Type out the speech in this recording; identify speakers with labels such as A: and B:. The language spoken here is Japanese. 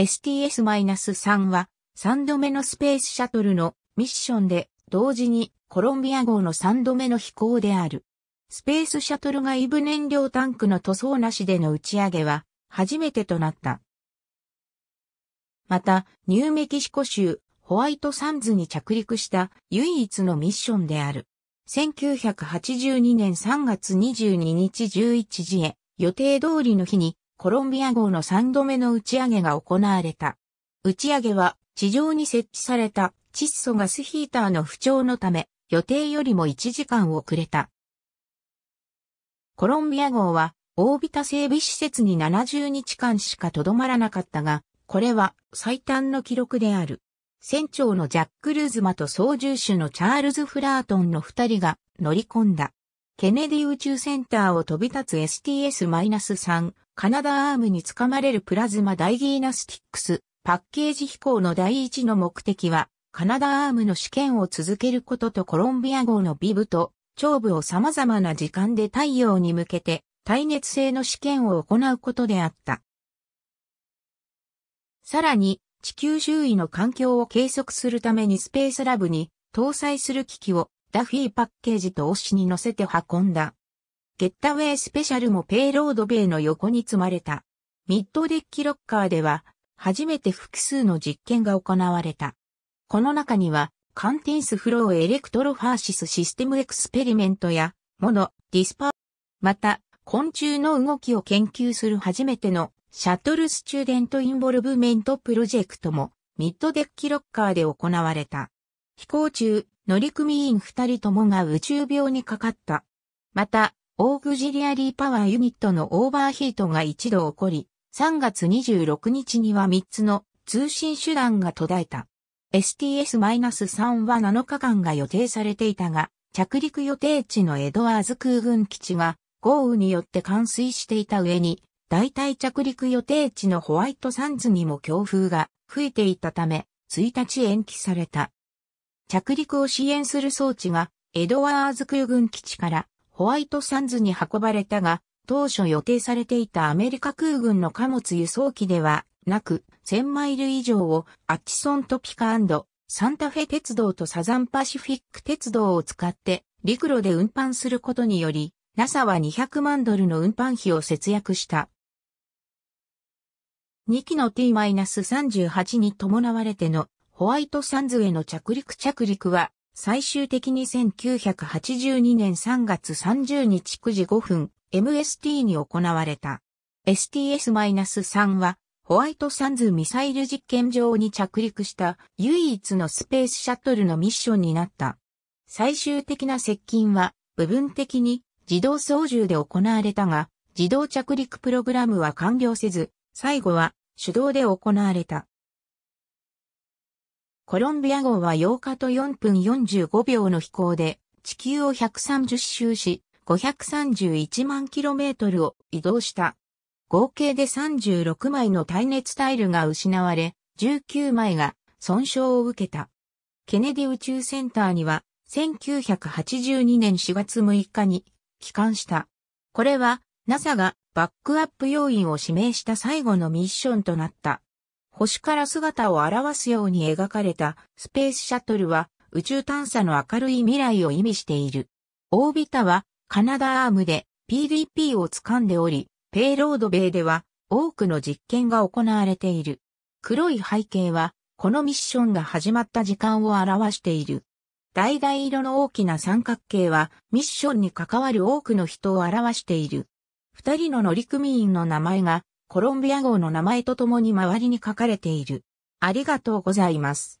A: STS-3 は3度目のスペースシャトルのミッションで同時にコロンビア号の3度目の飛行である。スペースシャトル外部燃料タンクの塗装なしでの打ち上げは初めてとなった。また、ニューメキシコ州ホワイトサンズに着陸した唯一のミッションである。1982年3月22日11時へ予定通りの日にコロンビア号の3度目の打ち上げが行われた。打ち上げは地上に設置された窒素ガスヒーターの不調のため予定よりも1時間遅れた。コロンビア号は大ビタ整備施設に70日間しかとどまらなかったが、これは最短の記録である。船長のジャック・ルーズマと操縦手のチャールズ・フラートンの2人が乗り込んだ。ケネディ宇宙センターを飛び立つ STS-3 カナダアームにつかまれるプラズマダイギーナスティックスパッケージ飛行の第一の目的はカナダアームの試験を続けることとコロンビア号のビブと頂部を様々な時間で太陽に向けて耐熱性の試験を行うことであった。さらに地球周囲の環境を計測するためにスペースラブに搭載する機器をダフィーパッケージと押しに乗せて運んだ。ゲッタウェイスペシャルもペイロードベイの横に積まれた。ミッドデッキロッカーでは、初めて複数の実験が行われた。この中には、カンティンスフローエレクトロファーシスシステムエクスペリメントや、モノ、ディスパー、また、昆虫の動きを研究する初めてのシャトルスチューデントインボルブメントプロジェクトもミッドデッキロッカーで行われた。飛行中、乗組員二人ともが宇宙病にかかった。また、オーグジリアリーパワーユニットのオーバーヒートが一度起こり、3月26日には3つの通信手段が途絶えた。STS-3 は7日間が予定されていたが、着陸予定地のエドワーズ空軍基地が豪雨によって冠水していた上に、代替着陸予定地のホワイトサンズにも強風が吹いていたため、1日延期された。着陸を支援する装置がエドワーズ空軍基地からホワイトサンズに運ばれたが、当初予定されていたアメリカ空軍の貨物輸送機ではなく、1000マイル以上をアッチソントピカサンタフェ鉄道とサザンパシフィック鉄道を使って陸路で運搬することにより、NASA は200万ドルの運搬費を節約した。2機の T-38 に伴われてのホワイトサンズへの着陸着陸は、最終的に1982年3月30日9時5分、MST に行われた。STS-3 は、ホワイトサンズミサイル実験場に着陸した唯一のスペースシャトルのミッションになった。最終的な接近は部分的に自動操縦で行われたが、自動着陸プログラムは完了せず、最後は手動で行われた。コロンビア号は8日と4分45秒の飛行で、地球を130周し、531万 km を移動した。合計で36枚の耐熱タイルが失われ、19枚が損傷を受けた。ケネディ宇宙センターには、1982年4月6日に帰還した。これは NASA がバックアップ要員を指名した最後のミッションとなった。星から姿を現すように描かれたスペースシャトルは宇宙探査の明るい未来を意味している。オービタはカナダアームで PDP を掴んでおり、ペイロード米では多くの実験が行われている。黒い背景はこのミッションが始まった時間を表している。橙色の大きな三角形はミッションに関わる多くの人を表している。二人の乗組員の名前がコロンビア号の名前とともに周りに書かれている。ありがとうございます。